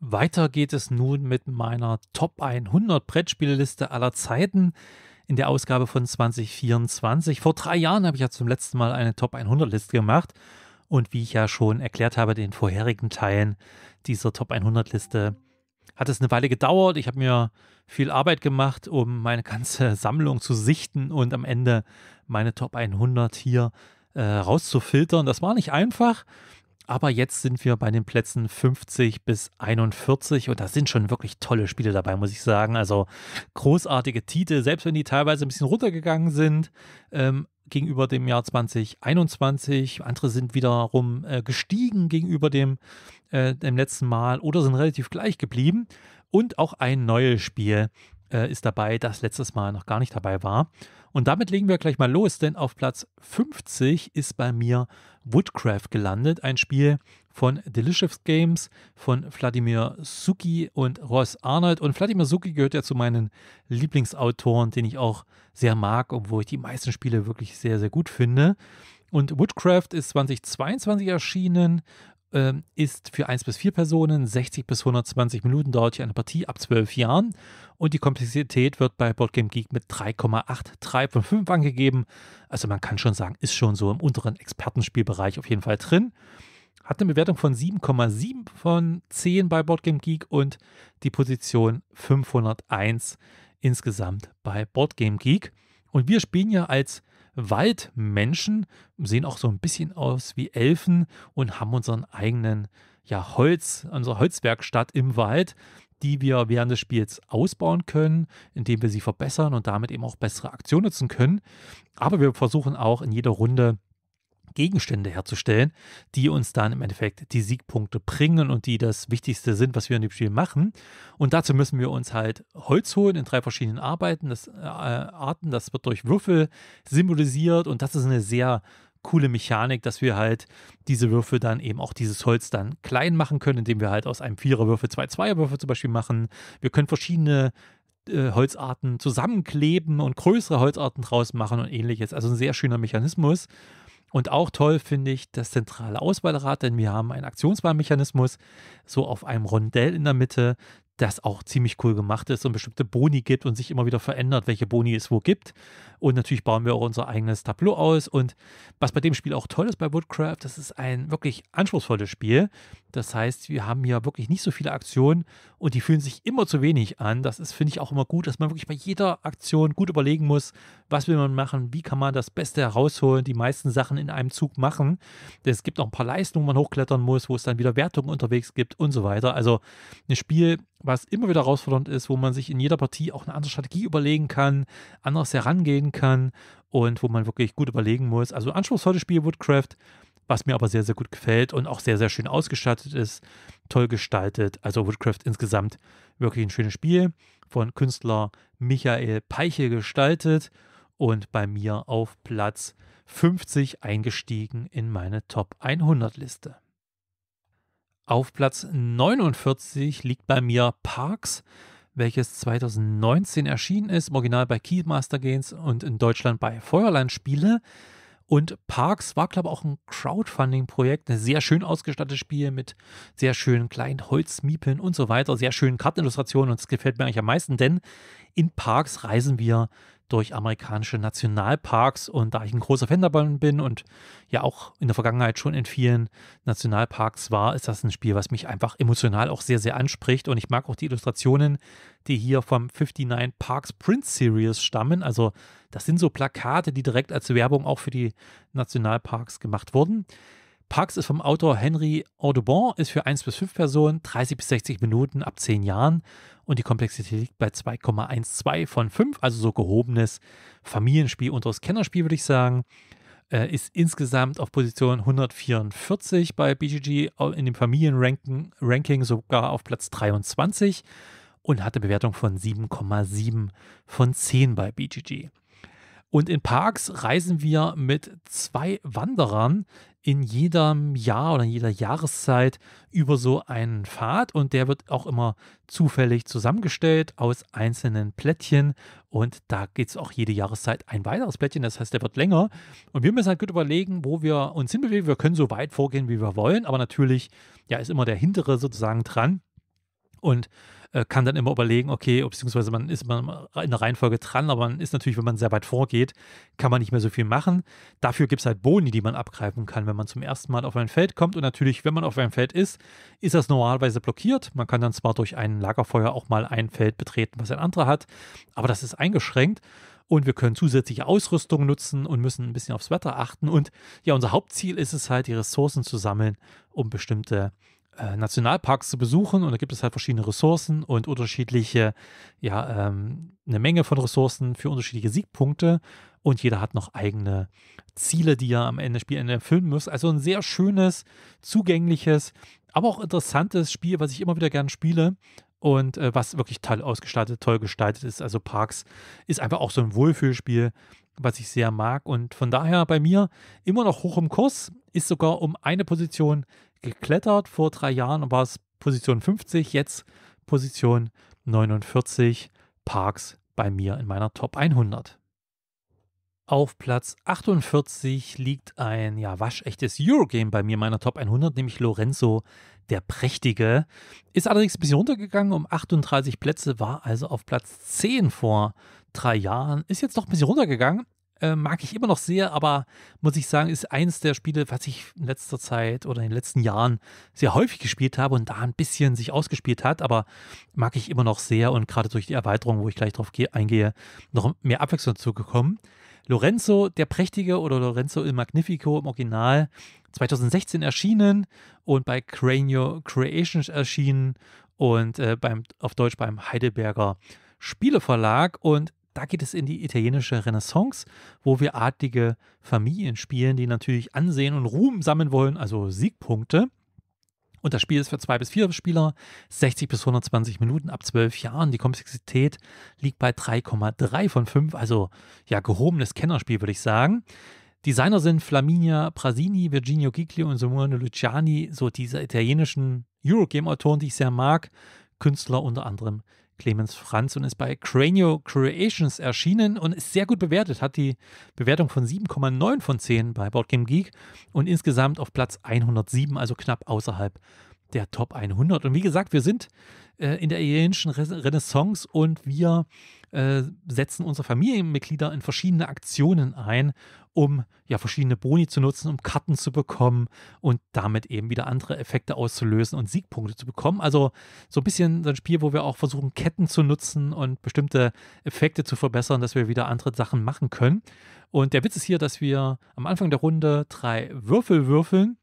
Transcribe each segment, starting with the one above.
Weiter geht es nun mit meiner Top 100 Brettspielliste aller Zeiten in der Ausgabe von 2024. Vor drei Jahren habe ich ja zum letzten Mal eine Top 100 Liste gemacht und wie ich ja schon erklärt habe, den vorherigen Teilen dieser Top 100 Liste hat es eine Weile gedauert. Ich habe mir viel Arbeit gemacht, um meine ganze Sammlung zu sichten und am Ende meine Top 100 hier äh, rauszufiltern. Das war nicht einfach. Aber jetzt sind wir bei den Plätzen 50 bis 41 und da sind schon wirklich tolle Spiele dabei, muss ich sagen. Also großartige Titel, selbst wenn die teilweise ein bisschen runtergegangen sind ähm, gegenüber dem Jahr 2021. Andere sind wiederum äh, gestiegen gegenüber dem, äh, dem letzten Mal oder sind relativ gleich geblieben. Und auch ein neues Spiel äh, ist dabei, das letztes Mal noch gar nicht dabei war. Und damit legen wir gleich mal los, denn auf Platz 50 ist bei mir Woodcraft gelandet, ein Spiel von Delicious Games, von Vladimir Suki und Ross Arnold. Und Vladimir Suki gehört ja zu meinen Lieblingsautoren, den ich auch sehr mag, obwohl ich die meisten Spiele wirklich sehr, sehr gut finde. Und Woodcraft ist 2022 erschienen ähm, ist für 1 bis 4 Personen, 60 bis 120 Minuten dauert hier eine Partie ab 12 Jahren und die Komplexität wird bei Boardgame Geek mit 3,83 von 5 angegeben. Also man kann schon sagen, ist schon so im unteren Expertenspielbereich auf jeden Fall drin. Hat eine Bewertung von 7,7 von 10 bei Boardgame Geek und die Position 501 insgesamt bei Boardgame Geek. Und wir spielen ja als Waldmenschen, sehen auch so ein bisschen aus wie Elfen und haben unseren eigenen ja, Holz, unsere Holzwerkstatt im Wald, die wir während des Spiels ausbauen können, indem wir sie verbessern und damit eben auch bessere Aktionen nutzen können. Aber wir versuchen auch in jeder Runde Gegenstände herzustellen, die uns dann im Endeffekt die Siegpunkte bringen und die das Wichtigste sind, was wir in dem Spiel machen. Und dazu müssen wir uns halt Holz holen in drei verschiedenen Arbeiten, das, äh, Arten. Das wird durch Würfel symbolisiert und das ist eine sehr coole Mechanik, dass wir halt diese Würfel dann eben auch dieses Holz dann klein machen können, indem wir halt aus einem Viererwürfel zwei Zweierwürfel zum Beispiel machen. Wir können verschiedene äh, Holzarten zusammenkleben und größere Holzarten draus machen und ähnliches. Also ein sehr schöner Mechanismus. Und auch toll finde ich das zentrale Auswahlrad, denn wir haben einen Aktionswahlmechanismus, so auf einem Rondell in der Mitte, das auch ziemlich cool gemacht ist und bestimmte Boni gibt und sich immer wieder verändert, welche Boni es wo gibt. Und natürlich bauen wir auch unser eigenes Tableau aus. Und was bei dem Spiel auch toll ist bei Woodcraft, das ist ein wirklich anspruchsvolles Spiel. Das heißt, wir haben hier wirklich nicht so viele Aktionen und die fühlen sich immer zu wenig an. Das ist, finde ich, auch immer gut, dass man wirklich bei jeder Aktion gut überlegen muss, was will man machen, wie kann man das Beste herausholen, die meisten Sachen in einem Zug machen. Denn es gibt auch ein paar Leistungen, wo man hochklettern muss, wo es dann wieder Wertungen unterwegs gibt und so weiter. Also ein Spiel, was immer wieder herausfordernd ist, wo man sich in jeder Partie auch eine andere Strategie überlegen kann, anders herangehen kann und wo man wirklich gut überlegen muss. Also anspruchsvolles Spiel Woodcraft was mir aber sehr, sehr gut gefällt und auch sehr, sehr schön ausgestattet ist, toll gestaltet. Also Woodcraft insgesamt wirklich ein schönes Spiel von Künstler Michael Peiche gestaltet und bei mir auf Platz 50 eingestiegen in meine Top 100 Liste. Auf Platz 49 liegt bei mir Parks, welches 2019 erschienen ist, im Original bei Keymaster Games und in Deutschland bei Feuerland Spiele. Und Parks war, glaube ich, auch ein Crowdfunding-Projekt, ein sehr schön ausgestattetes Spiel mit sehr schönen kleinen Holzmiepeln und so weiter, sehr schönen Kartenillustrationen. Und das gefällt mir eigentlich am meisten, denn in Parks reisen wir durch amerikanische Nationalparks. Und da ich ein großer Fan davon bin und ja auch in der Vergangenheit schon in vielen Nationalparks war, ist das ein Spiel, was mich einfach emotional auch sehr, sehr anspricht. Und ich mag auch die Illustrationen, die hier vom 59 Parks Print Series stammen. Also das sind so Plakate, die direkt als Werbung auch für die Nationalparks gemacht wurden. Parks ist vom Autor Henry Audubon, ist für 1 bis 5 Personen, 30 bis 60 Minuten ab 10 Jahren und die Komplexität liegt bei 2,12 von 5, also so gehobenes Familienspiel, unteres Kennerspiel würde ich sagen. Äh, ist insgesamt auf Position 144 bei BGG, in dem Familienranking sogar auf Platz 23 und hatte Bewertung von 7,7 von 10 bei BGG. Und in Parks reisen wir mit zwei Wanderern in jedem Jahr oder in jeder Jahreszeit über so einen Pfad und der wird auch immer zufällig zusammengestellt aus einzelnen Plättchen und da geht es auch jede Jahreszeit ein weiteres Plättchen, das heißt, der wird länger und wir müssen halt gut überlegen, wo wir uns hinbewegen. Wir können so weit vorgehen, wie wir wollen, aber natürlich ja, ist immer der hintere sozusagen dran und äh, kann dann immer überlegen, okay, beziehungsweise man ist immer in der Reihenfolge dran, aber man ist natürlich, wenn man sehr weit vorgeht, kann man nicht mehr so viel machen. Dafür gibt es halt Boni, die man abgreifen kann, wenn man zum ersten Mal auf ein Feld kommt. Und natürlich, wenn man auf einem Feld ist, ist das normalerweise blockiert. Man kann dann zwar durch ein Lagerfeuer auch mal ein Feld betreten, was ein anderer hat, aber das ist eingeschränkt und wir können zusätzliche Ausrüstung nutzen und müssen ein bisschen aufs Wetter achten. Und ja, unser Hauptziel ist es halt, die Ressourcen zu sammeln, um bestimmte äh, Nationalparks zu besuchen und da gibt es halt verschiedene Ressourcen und unterschiedliche, ja, ähm, eine Menge von Ressourcen für unterschiedliche Siegpunkte und jeder hat noch eigene Ziele, die er am Ende Spielende erfüllen muss. Also ein sehr schönes, zugängliches, aber auch interessantes Spiel, was ich immer wieder gern spiele und äh, was wirklich toll ausgestattet, toll gestaltet ist. Also Parks ist einfach auch so ein Wohlfühlspiel, was ich sehr mag und von daher bei mir immer noch hoch im Kurs, ist sogar um eine Position geklettert vor drei Jahren, war es Position 50, jetzt Position 49 Parks bei mir in meiner Top 100. Auf Platz 48 liegt ein ja, waschechtes Eurogame bei mir, in meiner Top 100, nämlich Lorenzo der Prächtige. Ist allerdings ein bisschen runtergegangen um 38 Plätze, war also auf Platz 10 vor drei Jahren. Ist jetzt noch ein bisschen runtergegangen, äh, mag ich immer noch sehr, aber muss ich sagen, ist eins der Spiele, was ich in letzter Zeit oder in den letzten Jahren sehr häufig gespielt habe und da ein bisschen sich ausgespielt hat, aber mag ich immer noch sehr und gerade durch die Erweiterung, wo ich gleich drauf eingehe, noch mehr Abwechslung zugekommen. Lorenzo der Prächtige oder Lorenzo il Magnifico im Original 2016 erschienen und bei Cranio Creations erschienen und äh, beim, auf Deutsch beim Heidelberger Spieleverlag und da geht es in die italienische Renaissance, wo wir adlige Familien spielen, die natürlich Ansehen und Ruhm sammeln wollen, also Siegpunkte. Und das Spiel ist für zwei bis vier Spieler, 60 bis 120 Minuten ab zwölf Jahren. Die Komplexität liegt bei 3,3 von 5, also ja, gehobenes Kennerspiel, würde ich sagen. Designer sind Flaminia Prasini, Virginio Giglio und Simone Luciani, so diese italienischen Eurogame-Autoren, die ich sehr mag. Künstler unter anderem Clemens Franz und ist bei Cranio Creations erschienen und ist sehr gut bewertet, hat die Bewertung von 7,9 von 10 bei Boardgame Geek und insgesamt auf Platz 107, also knapp außerhalb der Top 100. Und wie gesagt, wir sind äh, in der italienischen Renaissance und wir äh, setzen unsere Familienmitglieder in verschiedene Aktionen ein, um ja verschiedene Boni zu nutzen, um Karten zu bekommen und damit eben wieder andere Effekte auszulösen und Siegpunkte zu bekommen. Also so ein bisschen so ein Spiel, wo wir auch versuchen, Ketten zu nutzen und bestimmte Effekte zu verbessern, dass wir wieder andere Sachen machen können. Und der Witz ist hier, dass wir am Anfang der Runde drei Würfel würfeln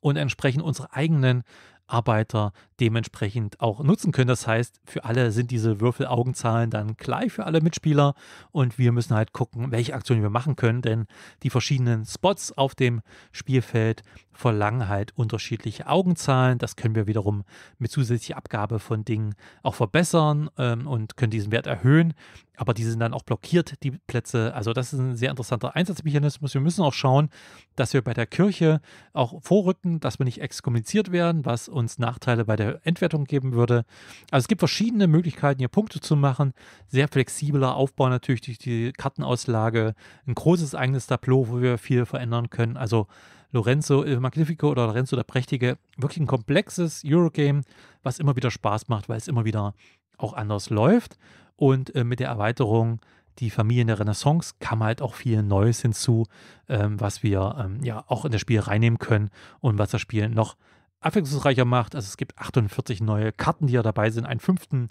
und entsprechend unsere eigenen Arbeiter dementsprechend auch nutzen können. Das heißt, für alle sind diese Würfelaugenzahlen dann gleich für alle Mitspieler und wir müssen halt gucken, welche Aktionen wir machen können, denn die verschiedenen Spots auf dem Spielfeld verlangen halt unterschiedliche Augenzahlen. Das können wir wiederum mit zusätzlicher Abgabe von Dingen auch verbessern ähm, und können diesen Wert erhöhen aber die sind dann auch blockiert, die Plätze. Also das ist ein sehr interessanter Einsatzmechanismus. Wir müssen auch schauen, dass wir bei der Kirche auch vorrücken, dass wir nicht exkommuniziert werden, was uns Nachteile bei der Entwertung geben würde. Also es gibt verschiedene Möglichkeiten, hier Punkte zu machen. Sehr flexibler Aufbau natürlich durch die Kartenauslage. Ein großes eigenes Tableau, wo wir viel verändern können. Also Lorenzo il Magnifico oder Lorenzo der Prächtige. Wirklich ein komplexes Eurogame, was immer wieder Spaß macht, weil es immer wieder auch anders läuft. Und äh, mit der Erweiterung die Familie in der Renaissance kam halt auch viel Neues hinzu, ähm, was wir ähm, ja auch in das Spiel reinnehmen können und was das Spiel noch abwechslungsreicher macht. Also es gibt 48 neue Karten, die ja dabei sind, einen fünften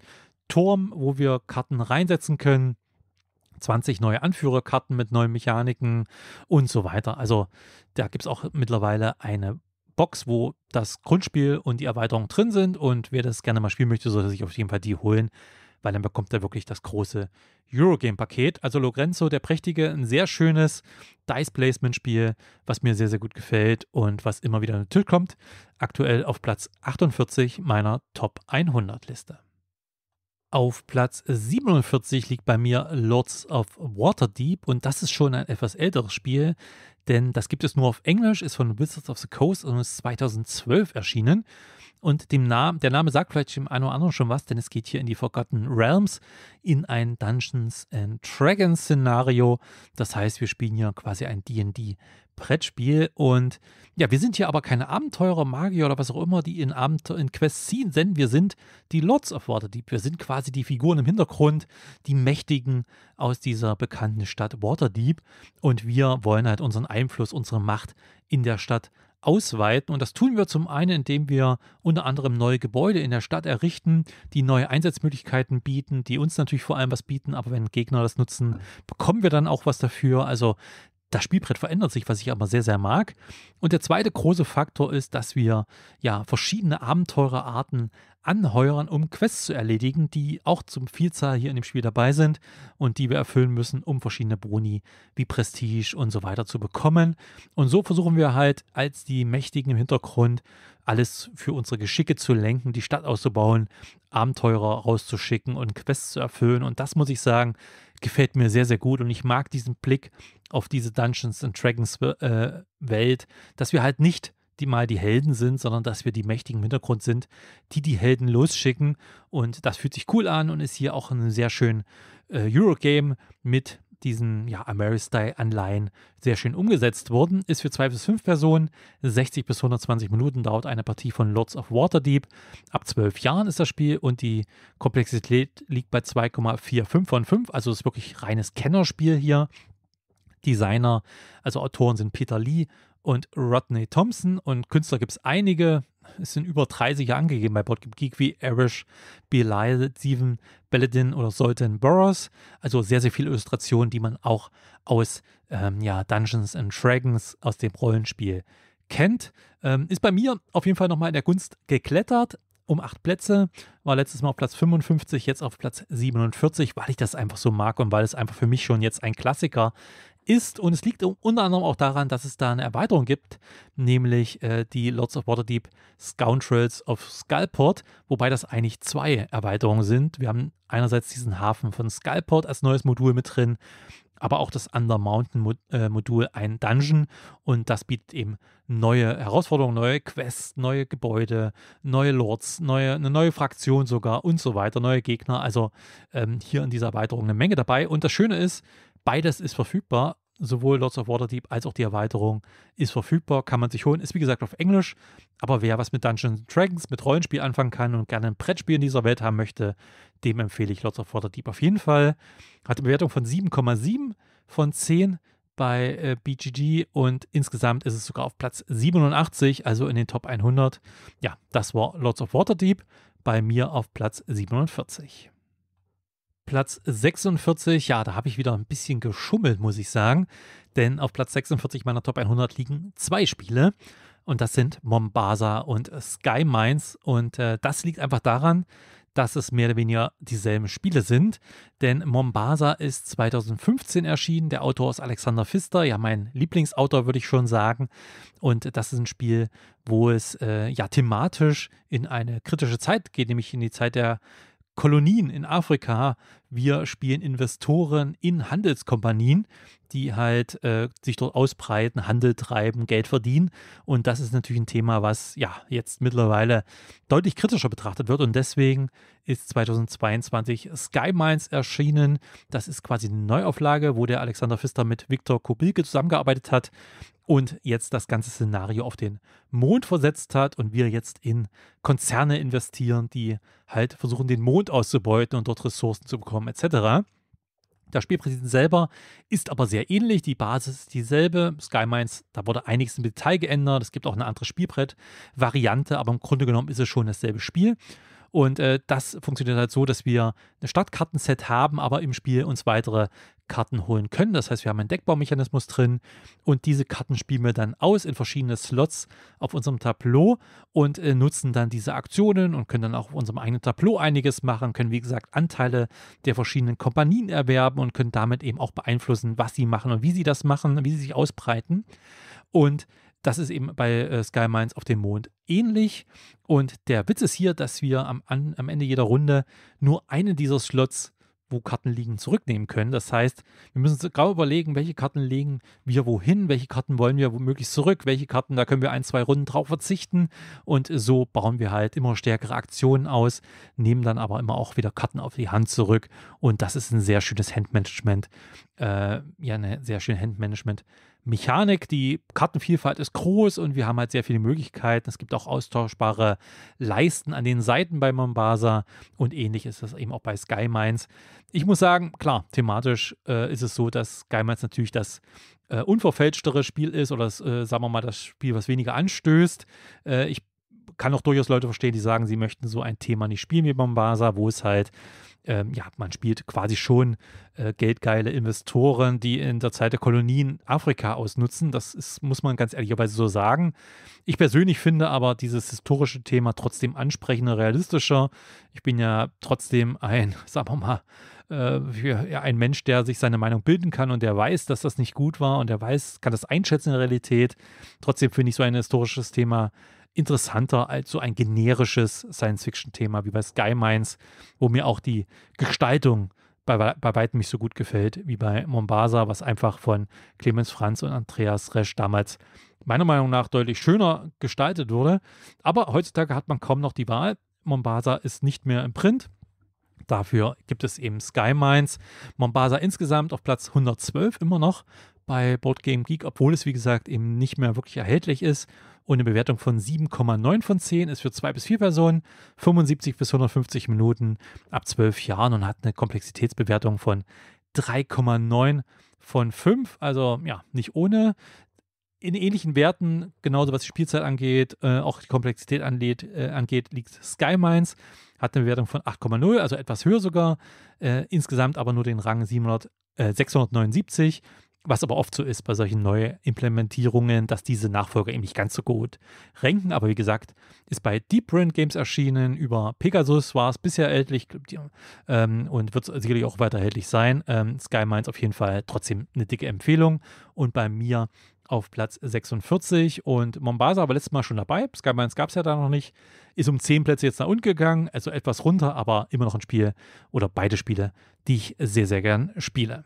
Turm, wo wir Karten reinsetzen können. 20 neue Anführerkarten mit neuen Mechaniken und so weiter. Also da gibt es auch mittlerweile eine Box, wo das Grundspiel und die Erweiterung drin sind. Und wer das gerne mal spielen möchte, sollte sich auf jeden Fall die holen weil dann bekommt er wirklich das große Eurogame-Paket. Also Lorenzo, der Prächtige, ein sehr schönes Dice-Placement-Spiel, was mir sehr, sehr gut gefällt und was immer wieder in den Tisch kommt. Aktuell auf Platz 48 meiner Top 100-Liste. Auf Platz 47 liegt bei mir Lords of Waterdeep und das ist schon ein etwas älteres Spiel denn das gibt es nur auf Englisch, ist von Wizards of the Coast und ist 2012 erschienen. Und dem Namen, der Name sagt vielleicht dem einen oder anderen schon was, denn es geht hier in die Forgotten Realms, in ein Dungeons and Dragons Szenario. Das heißt, wir spielen hier quasi ein D&D Brettspiel und ja, wir sind hier aber keine Abenteurer, Magier oder was auch immer, die in, Abente in Quests ziehen, denn wir sind die Lords of Waterdeep. Wir sind quasi die Figuren im Hintergrund, die Mächtigen aus dieser bekannten Stadt Waterdeep und wir wollen halt unseren Einfluss, unsere Macht in der Stadt ausweiten. Und das tun wir zum einen, indem wir unter anderem neue Gebäude in der Stadt errichten, die neue Einsatzmöglichkeiten bieten, die uns natürlich vor allem was bieten, aber wenn Gegner das nutzen, bekommen wir dann auch was dafür. Also das Spielbrett verändert sich, was ich aber sehr, sehr mag. Und der zweite große Faktor ist, dass wir ja verschiedene Abenteurerarten anheuern, um Quests zu erledigen, die auch zum Vielzahl hier in dem Spiel dabei sind und die wir erfüllen müssen, um verschiedene Boni wie Prestige und so weiter zu bekommen. Und so versuchen wir halt als die Mächtigen im Hintergrund alles für unsere Geschicke zu lenken, die Stadt auszubauen, Abenteurer rauszuschicken und Quests zu erfüllen. Und das muss ich sagen, gefällt mir sehr, sehr gut. Und ich mag diesen Blick auf diese Dungeons and Dragons äh, Welt, dass wir halt nicht die mal die Helden sind, sondern dass wir die Mächtigen im Hintergrund sind, die die Helden losschicken. Und das fühlt sich cool an und ist hier auch ein sehr schön äh, Eurogame mit diesen ja, Ameristyle-Anleihen sehr schön umgesetzt worden. Ist für zwei bis fünf Personen, 60 bis 120 Minuten dauert eine Partie von Lords of Waterdeep. Ab zwölf Jahren ist das Spiel und die Komplexität liegt bei 2,45 von 5, also ist wirklich reines Kennerspiel hier. Designer, also Autoren sind Peter Lee und Rodney Thompson. Und Künstler gibt es einige, es sind über 30 angegeben bei Boardgame Geek, wie Erish, Belial, Steven, Belladin oder Sultan Burroughs. Also sehr, sehr viele Illustrationen, die man auch aus ähm, ja, Dungeons and Dragons, aus dem Rollenspiel kennt. Ähm, ist bei mir auf jeden Fall nochmal in der Gunst geklettert um acht Plätze, war letztes Mal auf Platz 55, jetzt auf Platz 47, weil ich das einfach so mag und weil es einfach für mich schon jetzt ein Klassiker ist. Und es liegt unter anderem auch daran, dass es da eine Erweiterung gibt, nämlich äh, die Lords of Waterdeep Scoundrels of Skullport, wobei das eigentlich zwei Erweiterungen sind. Wir haben einerseits diesen Hafen von Skullport als neues Modul mit drin, aber auch das Under Mountain Mod äh, Modul ein Dungeon und das bietet eben neue Herausforderungen, neue Quests, neue Gebäude, neue Lords, neue, eine neue Fraktion sogar und so weiter, neue Gegner. Also ähm, hier in dieser Erweiterung eine Menge dabei. Und das Schöne ist, Beides ist verfügbar. Sowohl Lords of Waterdeep als auch die Erweiterung ist verfügbar, kann man sich holen. Ist wie gesagt auf Englisch, aber wer was mit Dungeons Dragons, mit Rollenspiel anfangen kann und gerne ein Brettspiel in dieser Welt haben möchte, dem empfehle ich Lords of Waterdeep auf jeden Fall. Hat eine Bewertung von 7,7 von 10 bei äh, BGG und insgesamt ist es sogar auf Platz 87, also in den Top 100. Ja, das war Lords of Waterdeep, bei mir auf Platz 47. Platz 46, ja, da habe ich wieder ein bisschen geschummelt, muss ich sagen. Denn auf Platz 46 meiner Top 100 liegen zwei Spiele. Und das sind Mombasa und Sky Mines. Und äh, das liegt einfach daran, dass es mehr oder weniger dieselben Spiele sind. Denn Mombasa ist 2015 erschienen. Der Autor ist Alexander Pfister, ja, mein Lieblingsautor, würde ich schon sagen. Und das ist ein Spiel, wo es äh, ja thematisch in eine kritische Zeit geht, nämlich in die Zeit der Kolonien in Afrika, wir spielen Investoren in Handelskompanien die halt äh, sich dort ausbreiten, Handel treiben, Geld verdienen. Und das ist natürlich ein Thema, was ja jetzt mittlerweile deutlich kritischer betrachtet wird. Und deswegen ist 2022 Sky Mines erschienen. Das ist quasi eine Neuauflage, wo der Alexander Pfister mit Viktor Kubilke zusammengearbeitet hat und jetzt das ganze Szenario auf den Mond versetzt hat und wir jetzt in Konzerne investieren, die halt versuchen, den Mond auszubeuten und dort Ressourcen zu bekommen etc. Der Spielpräsident selber ist aber sehr ähnlich, die Basis ist dieselbe. Sky Mines, da wurde einiges im Detail geändert. Es gibt auch eine andere Spielbrett-Variante, aber im Grunde genommen ist es schon dasselbe Spiel. Und äh, das funktioniert halt so, dass wir ein Stadtkartenset haben, aber im Spiel uns weitere Karten holen können. Das heißt, wir haben einen Deckbaumechanismus drin und diese Karten spielen wir dann aus in verschiedene Slots auf unserem Tableau und äh, nutzen dann diese Aktionen und können dann auch auf unserem eigenen Tableau einiges machen, können wie gesagt Anteile der verschiedenen Kompanien erwerben und können damit eben auch beeinflussen, was sie machen und wie sie das machen, wie sie sich ausbreiten. Und das ist eben bei äh, Sky Mines auf dem Mond ähnlich. Und der Witz ist hier, dass wir am, an, am Ende jeder Runde nur einen dieser Slots wo Karten liegen, zurücknehmen können. Das heißt, wir müssen uns genau überlegen, welche Karten legen wir wohin, welche Karten wollen wir womöglich zurück, welche Karten, da können wir ein, zwei Runden drauf verzichten. Und so bauen wir halt immer stärkere Aktionen aus, nehmen dann aber immer auch wieder Karten auf die Hand zurück. Und das ist ein sehr schönes Handmanagement, äh, ja, eine sehr schöne Handmanagement Mechanik. Die Kartenvielfalt ist groß und wir haben halt sehr viele Möglichkeiten. Es gibt auch austauschbare Leisten an den Seiten bei Mombasa und ähnlich ist das eben auch bei Sky Mines. Ich muss sagen, klar, thematisch äh, ist es so, dass Sky Mines natürlich das äh, unverfälschtere Spiel ist oder das, äh, sagen wir mal das Spiel, was weniger anstößt. Äh, ich kann auch durchaus Leute verstehen, die sagen, sie möchten so ein Thema nicht spielen wie Mombasa, wo es halt ähm, ja, man spielt quasi schon äh, geldgeile Investoren, die in der Zeit der Kolonien Afrika ausnutzen. Das ist, muss man ganz ehrlicherweise so sagen. Ich persönlich finde aber dieses historische Thema trotzdem ansprechender, realistischer. Ich bin ja trotzdem ein, sagen wir mal, äh, ein Mensch, der sich seine Meinung bilden kann und der weiß, dass das nicht gut war und der weiß, kann das einschätzen in der Realität. Trotzdem finde ich so ein historisches Thema interessanter als so ein generisches Science-Fiction-Thema wie bei Sky Mines, wo mir auch die Gestaltung bei, bei weitem nicht so gut gefällt wie bei Mombasa, was einfach von Clemens Franz und Andreas Resch damals meiner Meinung nach deutlich schöner gestaltet wurde. Aber heutzutage hat man kaum noch die Wahl. Mombasa ist nicht mehr im Print. Dafür gibt es eben Sky Mines. Mombasa insgesamt auf Platz 112 immer noch bei Board Game Geek, obwohl es wie gesagt eben nicht mehr wirklich erhältlich ist und eine Bewertung von 7,9 von 10 ist für zwei bis vier Personen, 75 bis 150 Minuten ab zwölf Jahren und hat eine Komplexitätsbewertung von 3,9 von 5. Also ja, nicht ohne. In ähnlichen Werten, genauso was die Spielzeit angeht, äh, auch die Komplexität angeht, äh, angeht liegt Sky Mines, hat eine Bewertung von 8,0, also etwas höher sogar, äh, insgesamt aber nur den Rang 700, 679 äh, was aber oft so ist bei solchen Neuimplementierungen, dass diese Nachfolger eben nicht ganz so gut ranken. Aber wie gesagt, ist bei Deep Print Games erschienen. Über Pegasus war es bisher erhältlich ähm, und wird sicherlich auch weiter erhältlich sein. Ähm, Sky Mines auf jeden Fall trotzdem eine dicke Empfehlung. Und bei mir auf Platz 46 und Mombasa war letztes Mal schon dabei. Sky Mines gab es ja da noch nicht. Ist um 10 Plätze jetzt nach unten gegangen, also etwas runter, aber immer noch ein Spiel oder beide Spiele, die ich sehr, sehr gern spiele.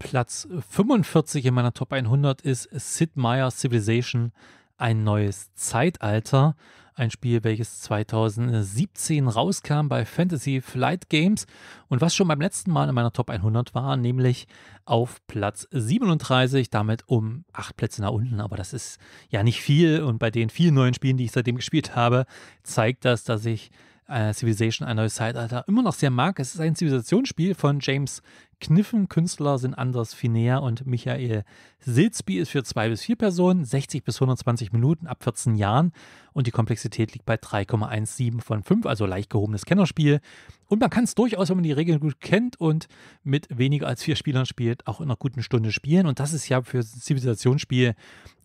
Platz 45 in meiner Top 100 ist Sid Meier's Civilization, ein neues Zeitalter. Ein Spiel, welches 2017 rauskam bei Fantasy Flight Games und was schon beim letzten Mal in meiner Top 100 war, nämlich auf Platz 37, damit um acht Plätze nach unten. Aber das ist ja nicht viel und bei den vielen neuen Spielen, die ich seitdem gespielt habe, zeigt das, dass ich äh, Civilization, ein neues Zeitalter, immer noch sehr mag. Es ist ein Zivilisationsspiel von James Kniffen. Künstler sind Anders Finea und Michael Silsby. Ist für zwei bis vier Personen, 60 bis 120 Minuten ab 14 Jahren. Und die Komplexität liegt bei 3,17 von 5, also leicht gehobenes Kennerspiel. Und man kann es durchaus, wenn man die Regeln gut kennt und mit weniger als vier Spielern spielt, auch in einer guten Stunde spielen. Und das ist ja für ein Zivilisationsspiel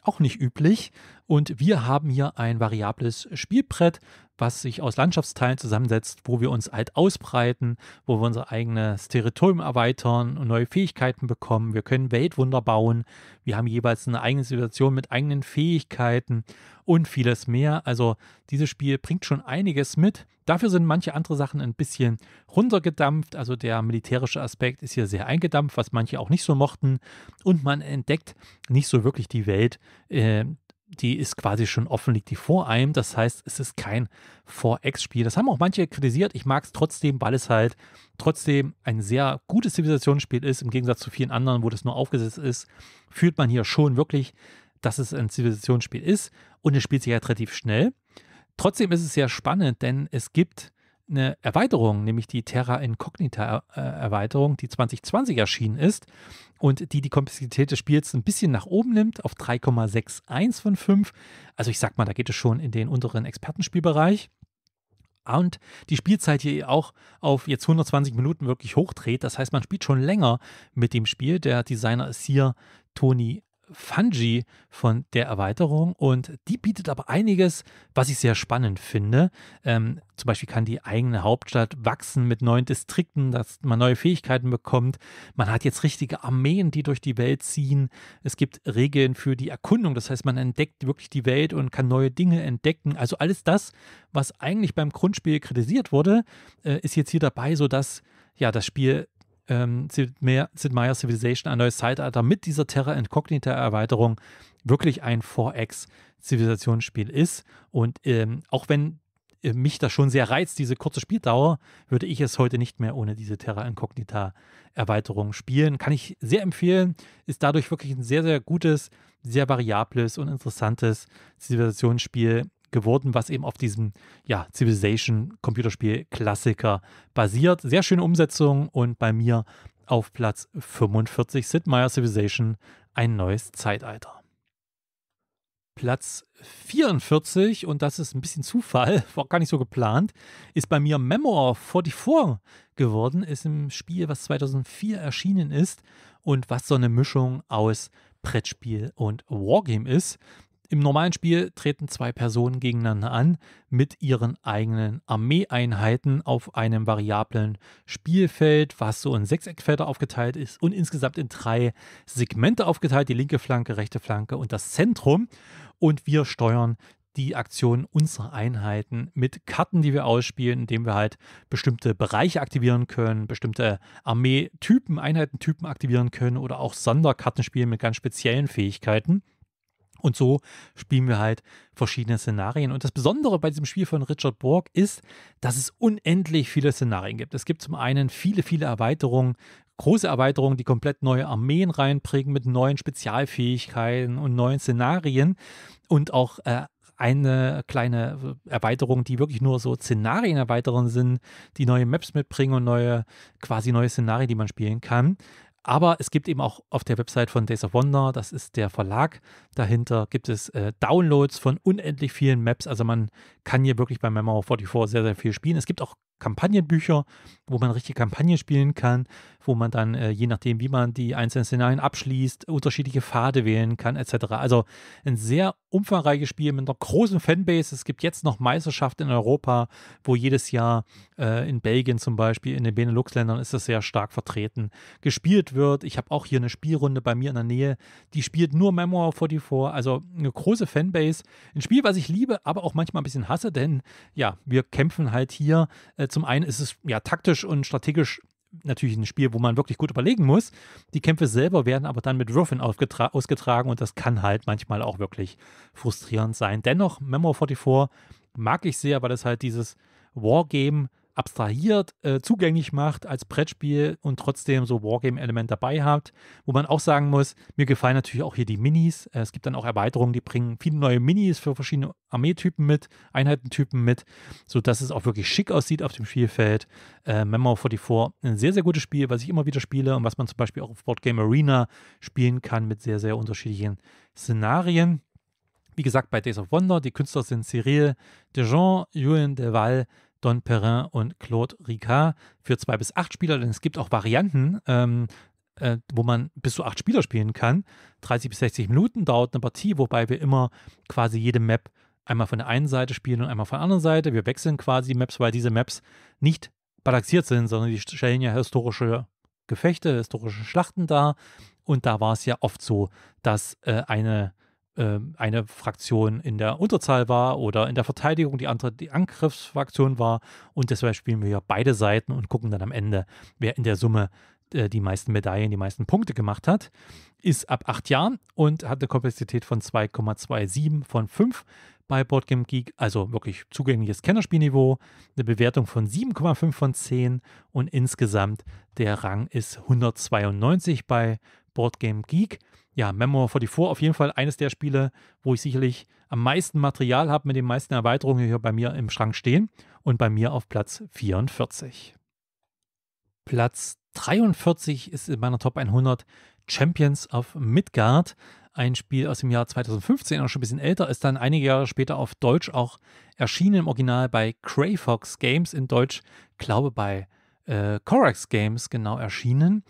auch nicht üblich. Und wir haben hier ein variables Spielbrett, was sich aus Landschaftsteilen zusammensetzt, wo wir uns halt ausbreiten, wo wir unser eigenes Territorium erweitern und neue Fähigkeiten bekommen. Wir können Weltwunder bauen, wir haben jeweils eine eigene Situation mit eigenen Fähigkeiten und vieles mehr. Also dieses Spiel bringt schon einiges mit. Dafür sind manche andere Sachen ein bisschen runtergedampft. Also der militärische Aspekt ist hier sehr eingedampft, was manche auch nicht so mochten. Und man entdeckt nicht so wirklich die Welt, äh, die ist quasi schon offen, liegt die vor einem. Das heißt, es ist kein 4X-Spiel. Das haben auch manche kritisiert. Ich mag es trotzdem, weil es halt trotzdem ein sehr gutes Zivilisationsspiel ist. Im Gegensatz zu vielen anderen, wo das nur aufgesetzt ist, fühlt man hier schon wirklich, dass es ein Zivilisationsspiel ist. Und es spielt sich halt relativ schnell. Trotzdem ist es sehr spannend, denn es gibt eine Erweiterung, nämlich die Terra Incognita äh, Erweiterung, die 2020 erschienen ist und die die Komplexität des Spiels ein bisschen nach oben nimmt auf 3,61 von 5. Also ich sag mal, da geht es schon in den unteren Expertenspielbereich. Und die Spielzeit hier auch auf jetzt 120 Minuten wirklich hochdreht. Das heißt, man spielt schon länger mit dem Spiel. Der Designer ist hier Tony Fungi von der Erweiterung und die bietet aber einiges, was ich sehr spannend finde. Ähm, zum Beispiel kann die eigene Hauptstadt wachsen mit neuen Distrikten, dass man neue Fähigkeiten bekommt. Man hat jetzt richtige Armeen, die durch die Welt ziehen. Es gibt Regeln für die Erkundung, das heißt, man entdeckt wirklich die Welt und kann neue Dinge entdecken. Also alles das, was eigentlich beim Grundspiel kritisiert wurde, äh, ist jetzt hier dabei, sodass ja das Spiel ähm, Sid, Meier's Civilization, ein neues Zeitalter mit dieser Terra Incognita Erweiterung wirklich ein 4X-Zivilisationsspiel ist. Und ähm, auch wenn äh, mich das schon sehr reizt, diese kurze Spieldauer, würde ich es heute nicht mehr ohne diese Terra Incognita Erweiterung spielen. Kann ich sehr empfehlen. Ist dadurch wirklich ein sehr, sehr gutes, sehr variables und interessantes Zivilisationsspiel geworden, was eben auf diesem ja, Civilization-Computerspiel-Klassiker basiert. Sehr schöne Umsetzung und bei mir auf Platz 45 Sid Meier Civilization, ein neues Zeitalter. Platz 44, und das ist ein bisschen Zufall, war gar nicht so geplant, ist bei mir Memoir 44 geworden, ist ein Spiel, was 2004 erschienen ist und was so eine Mischung aus Brettspiel und Wargame ist. Im normalen Spiel treten zwei Personen gegeneinander an mit ihren eigenen Armeeeinheiten auf einem variablen Spielfeld, was so in Sechseckfelder aufgeteilt ist und insgesamt in drei Segmente aufgeteilt, die linke Flanke, rechte Flanke und das Zentrum. Und wir steuern die Aktion unserer Einheiten mit Karten, die wir ausspielen, indem wir halt bestimmte Bereiche aktivieren können, bestimmte Armeetypen, Einheitentypen aktivieren können oder auch Sonderkarten spielen mit ganz speziellen Fähigkeiten. Und so spielen wir halt verschiedene Szenarien. Und das Besondere bei diesem Spiel von Richard Borg ist, dass es unendlich viele Szenarien gibt. Es gibt zum einen viele, viele Erweiterungen, große Erweiterungen, die komplett neue Armeen reinbringen mit neuen Spezialfähigkeiten und neuen Szenarien und auch äh, eine kleine Erweiterung, die wirklich nur so Szenarienerweiterungen sind, die neue Maps mitbringen und neue, quasi neue Szenarien, die man spielen kann. Aber es gibt eben auch auf der Website von Days of Wonder, das ist der Verlag dahinter, gibt es äh, Downloads von unendlich vielen Maps. Also man kann hier wirklich bei Memoir 44 sehr, sehr viel spielen. Es gibt auch Kampagnenbücher, wo man richtige Kampagnen spielen kann, wo man dann, äh, je nachdem, wie man die einzelnen Szenarien abschließt, unterschiedliche Pfade wählen kann, etc. Also ein sehr umfangreiches Spiel mit einer großen Fanbase. Es gibt jetzt noch Meisterschaften in Europa, wo jedes Jahr äh, in Belgien zum Beispiel, in den Benelux-Ländern ist das sehr stark vertreten, gespielt wird. Ich habe auch hier eine Spielrunde bei mir in der Nähe, die spielt nur Memoir 44, also eine große Fanbase. Ein Spiel, was ich liebe, aber auch manchmal ein bisschen hasse Straße, denn ja, wir kämpfen halt hier. Äh, zum einen ist es ja taktisch und strategisch natürlich ein Spiel, wo man wirklich gut überlegen muss. Die Kämpfe selber werden aber dann mit Würfeln ausgetragen und das kann halt manchmal auch wirklich frustrierend sein. Dennoch, Memo 44 mag ich sehr, weil es halt dieses Wargame abstrahiert äh, zugänglich macht als Brettspiel und trotzdem so Wargame-Element dabei habt. Wo man auch sagen muss, mir gefallen natürlich auch hier die Minis. Äh, es gibt dann auch Erweiterungen, die bringen viele neue Minis für verschiedene Armeetypen mit, Einheitentypen mit, sodass es auch wirklich schick aussieht auf dem Spielfeld. Äh, Memo 44, ein sehr, sehr gutes Spiel, was ich immer wieder spiele und was man zum Beispiel auch auf Board Game Arena spielen kann mit sehr, sehr unterschiedlichen Szenarien wie gesagt, bei Days of Wonder, die Künstler sind Cyril Dejean, Julien Deval Don Perrin und Claude Ricard für zwei bis acht Spieler, denn es gibt auch Varianten, ähm, äh, wo man bis zu acht Spieler spielen kann. 30 bis 60 Minuten dauert eine Partie, wobei wir immer quasi jede Map einmal von der einen Seite spielen und einmal von der anderen Seite. Wir wechseln quasi die Maps, weil diese Maps nicht balanciert sind, sondern die stellen ja historische Gefechte, historische Schlachten dar. Und da war es ja oft so, dass äh, eine ähm, eine Fraktion in der Unterzahl war oder in der Verteidigung die andere die Angriffsfraktion war. Und deshalb spielen wir ja beide Seiten und gucken dann am Ende, wer in der Summe äh, die meisten Medaillen, die meisten Punkte gemacht hat. Ist ab acht Jahren und hat eine Komplexität von 2,27 von 5 bei Boardgame Geek, also wirklich zugängliches Kennerspielniveau, eine Bewertung von 7,5 von 10 und insgesamt der Rang ist 192 bei Board Game Geek. Ja, Memoir 44 auf jeden Fall eines der Spiele, wo ich sicherlich am meisten Material habe mit den meisten Erweiterungen hier bei mir im Schrank stehen und bei mir auf Platz 44. Platz 43 ist in meiner Top 100 Champions of Midgard, ein Spiel aus dem Jahr 2015, auch schon ein bisschen älter, ist dann einige Jahre später auf Deutsch auch erschienen im Original bei Crayfox Games, in Deutsch, glaube bei äh, Corax Games genau erschienen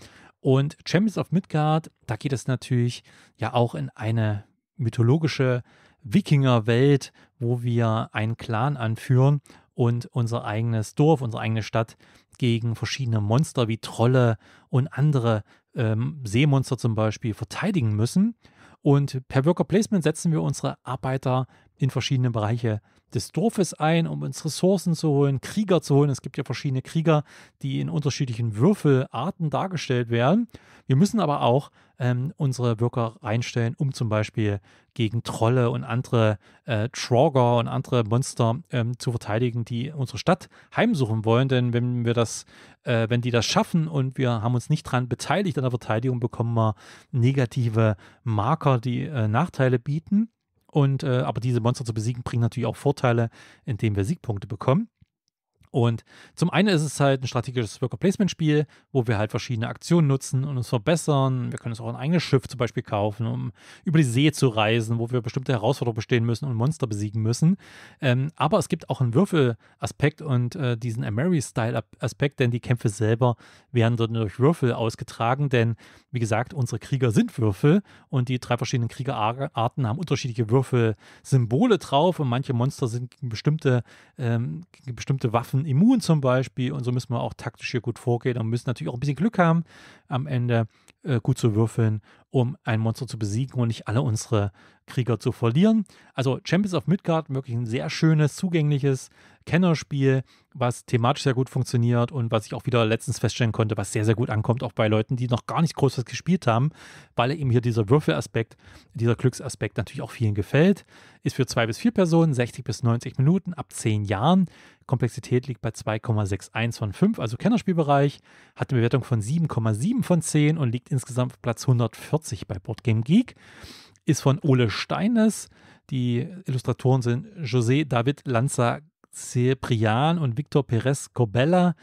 und Champions of Midgard, da geht es natürlich ja auch in eine mythologische Wikingerwelt, wo wir einen Clan anführen und unser eigenes Dorf, unsere eigene Stadt gegen verschiedene Monster wie Trolle und andere ähm, Seemonster zum Beispiel verteidigen müssen. Und per Worker Placement setzen wir unsere Arbeiter in verschiedene Bereiche des Dorfes ein, um uns Ressourcen zu holen, Krieger zu holen. Es gibt ja verschiedene Krieger, die in unterschiedlichen Würfelarten dargestellt werden. Wir müssen aber auch ähm, unsere Wirker reinstellen, um zum Beispiel gegen Trolle und andere äh, Trogger und andere Monster ähm, zu verteidigen, die unsere Stadt heimsuchen wollen. Denn wenn wir das, äh, wenn die das schaffen und wir haben uns nicht daran beteiligt an der Verteidigung, bekommen wir negative Marker, die äh, Nachteile bieten. Und, äh, aber diese Monster zu besiegen bringt natürlich auch Vorteile, indem wir Siegpunkte bekommen. Und zum einen ist es halt ein strategisches Worker-Placement-Spiel, wo wir halt verschiedene Aktionen nutzen und uns verbessern. Wir können uns auch ein eigenes Schiff zum Beispiel kaufen, um über die See zu reisen, wo wir bestimmte Herausforderungen bestehen müssen und Monster besiegen müssen. Ähm, aber es gibt auch einen Würfel-Aspekt und äh, diesen Ameri-Style-Aspekt, denn die Kämpfe selber werden dann durch Würfel ausgetragen, denn wie gesagt, unsere Krieger sind Würfel und die drei verschiedenen Kriegerarten haben unterschiedliche Würfelsymbole drauf und manche Monster sind bestimmte, ähm, bestimmte Waffen immun zum Beispiel und so müssen wir auch taktisch hier gut vorgehen und müssen natürlich auch ein bisschen Glück haben, am Ende äh, gut zu würfeln um ein Monster zu besiegen und nicht alle unsere Krieger zu verlieren. Also Champions of Midgard, wirklich ein sehr schönes, zugängliches Kennerspiel, was thematisch sehr gut funktioniert und was ich auch wieder letztens feststellen konnte, was sehr, sehr gut ankommt, auch bei Leuten, die noch gar nicht groß was gespielt haben, weil eben hier dieser Würfelaspekt, dieser Glücksaspekt natürlich auch vielen gefällt. Ist für zwei bis vier Personen, 60 bis 90 Minuten, ab zehn Jahren. Komplexität liegt bei 2,61 von 5, also Kennerspielbereich, hat eine Bewertung von 7,7 von 10 und liegt insgesamt auf Platz 140 1940 bei Boardgame Geek. Ist von Ole Steines. Die Illustratoren sind José David Lanza Cebrian und Victor Perez Cobella.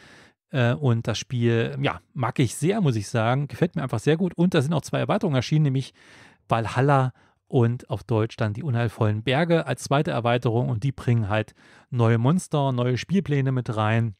Äh, und das Spiel, ja, mag ich sehr, muss ich sagen. Gefällt mir einfach sehr gut. Und da sind auch zwei Erweiterungen erschienen, nämlich Valhalla und auf Deutsch dann die unheilvollen Berge als zweite Erweiterung. Und die bringen halt neue Monster, neue Spielpläne mit rein,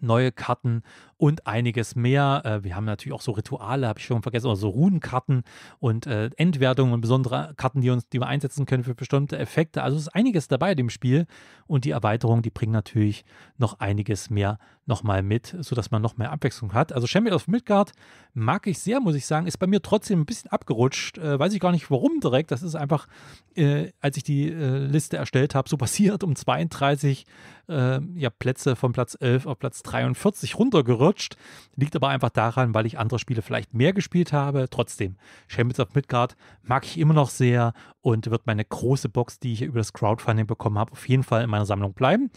neue Karten und einiges mehr. Äh, wir haben natürlich auch so Rituale, habe ich schon vergessen, oder so Runenkarten und äh, Endwertungen und besondere Karten, die, uns, die wir einsetzen können für bestimmte Effekte. Also es ist einiges dabei in dem Spiel und die Erweiterung, die bringt natürlich noch einiges mehr nochmal mit, sodass man noch mehr Abwechslung hat. Also Champion of Midgard mag ich sehr, muss ich sagen, ist bei mir trotzdem ein bisschen abgerutscht. Äh, weiß ich gar nicht warum direkt. Das ist einfach, äh, als ich die äh, Liste erstellt habe, so passiert um 32 äh, ja, Plätze von Platz 11 auf Platz 43 runtergerückt verrutscht. Liegt aber einfach daran, weil ich andere Spiele vielleicht mehr gespielt habe. Trotzdem, Champions of Midgard mag ich immer noch sehr und wird meine große Box, die ich über das Crowdfunding bekommen habe, auf jeden Fall in meiner Sammlung bleiben.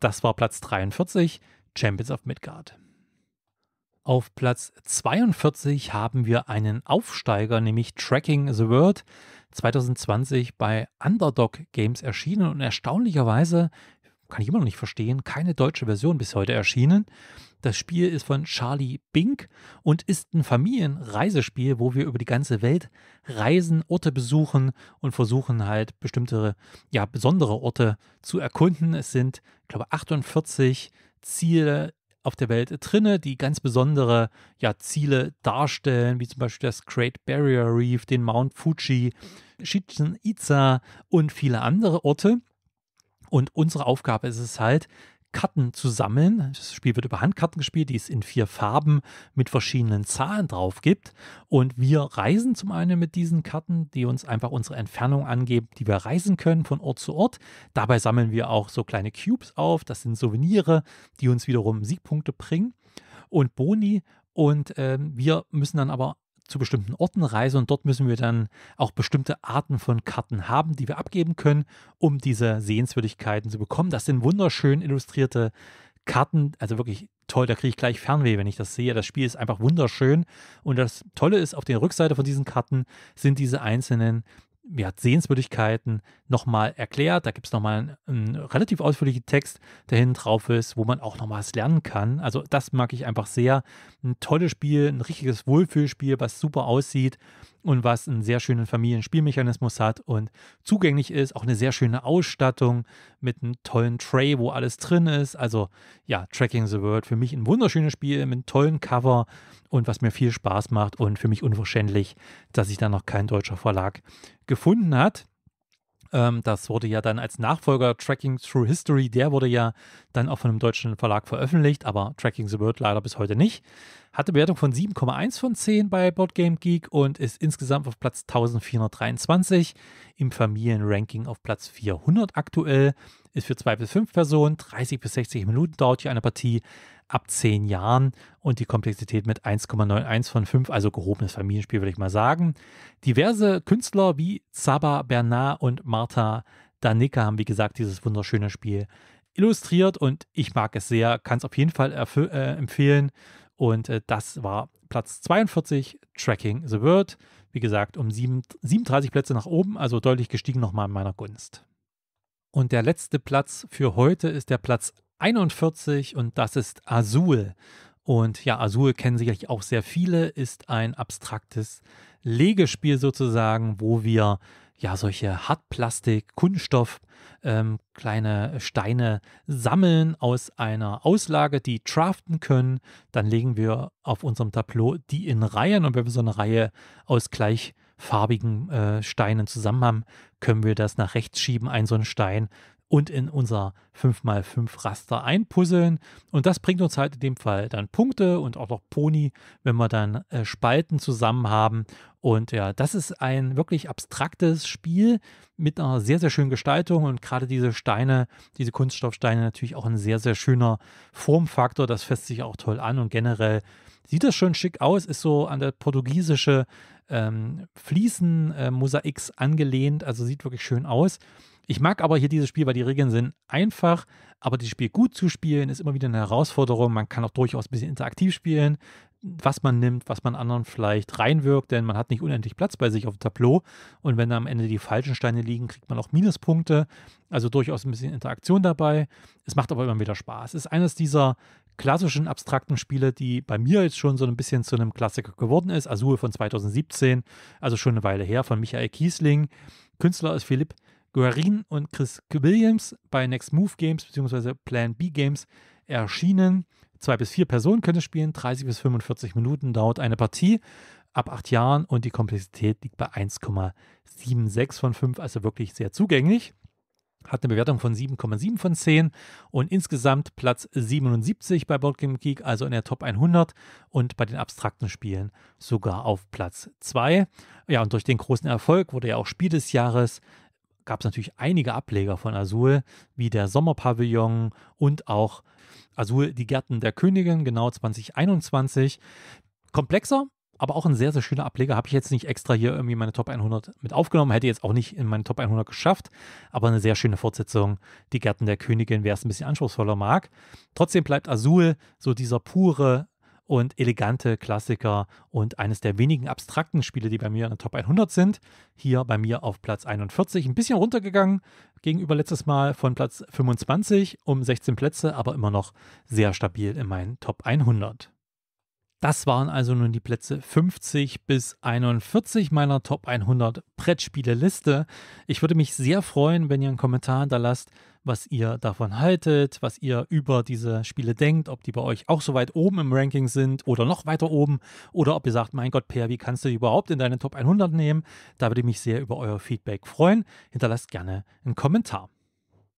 Das war Platz 43, Champions of Midgard. Auf Platz 42 haben wir einen Aufsteiger, nämlich Tracking the World, 2020 bei Underdog Games erschienen und erstaunlicherweise, kann ich immer noch nicht verstehen, keine deutsche Version bis heute erschienen. Das Spiel ist von Charlie Bink und ist ein Familienreisespiel, wo wir über die ganze Welt reisen, Orte besuchen und versuchen halt bestimmte, ja, besondere Orte zu erkunden. Es sind, ich glaube, 48 Ziele auf der Welt drinne, die ganz besondere ja, Ziele darstellen, wie zum Beispiel das Great Barrier Reef, den Mount Fuji, Chichen Itza und viele andere Orte. Und unsere Aufgabe ist es halt, Karten zu sammeln. Das Spiel wird über Handkarten gespielt, die es in vier Farben mit verschiedenen Zahlen drauf gibt. Und wir reisen zum einen mit diesen Karten, die uns einfach unsere Entfernung angeben, die wir reisen können von Ort zu Ort. Dabei sammeln wir auch so kleine Cubes auf. Das sind Souvenirs, die uns wiederum Siegpunkte bringen und Boni. Und äh, wir müssen dann aber zu bestimmten Orten reise und dort müssen wir dann auch bestimmte Arten von Karten haben, die wir abgeben können, um diese Sehenswürdigkeiten zu bekommen. Das sind wunderschön illustrierte Karten, also wirklich toll, da kriege ich gleich Fernweh, wenn ich das sehe. Das Spiel ist einfach wunderschön und das Tolle ist, auf der Rückseite von diesen Karten sind diese einzelnen ja, Sehenswürdigkeiten nochmal erklärt. Da gibt es nochmal einen, einen relativ ausführlichen Text, der hinten drauf ist, wo man auch nochmal was lernen kann. Also das mag ich einfach sehr. Ein tolles Spiel, ein richtiges Wohlfühlspiel, was super aussieht und was einen sehr schönen Familienspielmechanismus hat und zugänglich ist. Auch eine sehr schöne Ausstattung mit einem tollen Tray, wo alles drin ist. Also ja, Tracking the World für mich ein wunderschönes Spiel mit einem tollen Cover und was mir viel Spaß macht und für mich unverständlich, dass sich da noch kein deutscher Verlag gefunden hat ähm, das wurde ja dann als Nachfolger Tracking Through History, der wurde ja dann auch von einem deutschen Verlag veröffentlicht, aber Tracking the World leider bis heute nicht. Hatte Bewertung von 7,1 von 10 bei Boardgame Geek und ist insgesamt auf Platz 1423 im Familienranking auf Platz 400 aktuell. Ist für 2 bis 5 Personen, 30 bis 60 Minuten dauert hier eine Partie ab 10 Jahren und die Komplexität mit 1,91 von 5, also gehobenes Familienspiel, würde ich mal sagen. Diverse Künstler wie Zaba Bernard und Marta Danica haben, wie gesagt, dieses wunderschöne Spiel illustriert und ich mag es sehr, kann es auf jeden Fall äh, empfehlen. Und äh, das war Platz 42, Tracking the World. Wie gesagt, um 7, 37 Plätze nach oben, also deutlich gestiegen nochmal in meiner Gunst. Und der letzte Platz für heute ist der Platz 41 und das ist Azul. Und ja, Azul kennen sicherlich auch sehr viele, ist ein abstraktes Legespiel sozusagen, wo wir ja solche Hartplastik, Kunststoff, ähm, kleine Steine sammeln aus einer Auslage, die draften können. Dann legen wir auf unserem Tableau die in Reihen und wenn wir so eine Reihe aus gleichfarbigen äh, Steinen zusammen haben, können wir das nach rechts schieben, einen so einen Stein und in unser 5x5 Raster einpuzzeln. Und das bringt uns halt in dem Fall dann Punkte und auch noch Pony, wenn wir dann äh, Spalten zusammen haben. Und ja, das ist ein wirklich abstraktes Spiel mit einer sehr, sehr schönen Gestaltung und gerade diese Steine, diese Kunststoffsteine natürlich auch ein sehr, sehr schöner Formfaktor. Das fässt sich auch toll an und generell sieht das schon schick aus, ist so an der portugiesische ähm, Fliesenmosaiks äh, angelehnt. Also sieht wirklich schön aus. Ich mag aber hier dieses Spiel, weil die Regeln sind einfach, aber dieses Spiel gut zu spielen ist immer wieder eine Herausforderung. Man kann auch durchaus ein bisschen interaktiv spielen, was man nimmt, was man anderen vielleicht reinwirkt, denn man hat nicht unendlich Platz bei sich auf dem Tableau. Und wenn da am Ende die falschen Steine liegen, kriegt man auch Minuspunkte. Also durchaus ein bisschen Interaktion dabei. Es macht aber immer wieder Spaß. Es ist eines dieser klassischen abstrakten Spiele, die bei mir jetzt schon so ein bisschen zu einem Klassiker geworden ist. Azul von 2017, also schon eine Weile her, von Michael Kiesling. Künstler ist Philipp Guerin und Chris Williams bei Next Move Games bzw. Plan B Games erschienen. Zwei bis vier Personen können es spielen, 30 bis 45 Minuten dauert eine Partie ab acht Jahren und die Komplexität liegt bei 1,76 von 5, also wirklich sehr zugänglich hat eine Bewertung von 7,7 von 10 und insgesamt Platz 77 bei Boardgame Geek, also in der Top 100 und bei den abstrakten Spielen sogar auf Platz 2. Ja, und durch den großen Erfolg wurde ja auch Spiel des Jahres gab es natürlich einige Ableger von Azul, wie der Sommerpavillon und auch Azul, die Gärten der Königin, genau 2021. Komplexer, aber auch ein sehr, sehr schöner Ableger. Habe ich jetzt nicht extra hier irgendwie meine Top 100 mit aufgenommen, hätte jetzt auch nicht in meine Top 100 geschafft, aber eine sehr schöne Fortsetzung. Die Gärten der Königin, wer es ein bisschen anspruchsvoller mag. Trotzdem bleibt Azul so dieser pure und elegante Klassiker und eines der wenigen abstrakten Spiele, die bei mir in der Top 100 sind. Hier bei mir auf Platz 41, ein bisschen runtergegangen gegenüber letztes Mal von Platz 25 um 16 Plätze, aber immer noch sehr stabil in meinen Top 100. Das waren also nun die Plätze 50 bis 41 meiner Top 100 Brettspiele-Liste. Ich würde mich sehr freuen, wenn ihr einen Kommentar hinterlasst, was ihr davon haltet, was ihr über diese Spiele denkt, ob die bei euch auch so weit oben im Ranking sind oder noch weiter oben oder ob ihr sagt, mein Gott, Per, wie kannst du die überhaupt in deine Top 100 nehmen? Da würde ich mich sehr über euer Feedback freuen. Hinterlasst gerne einen Kommentar.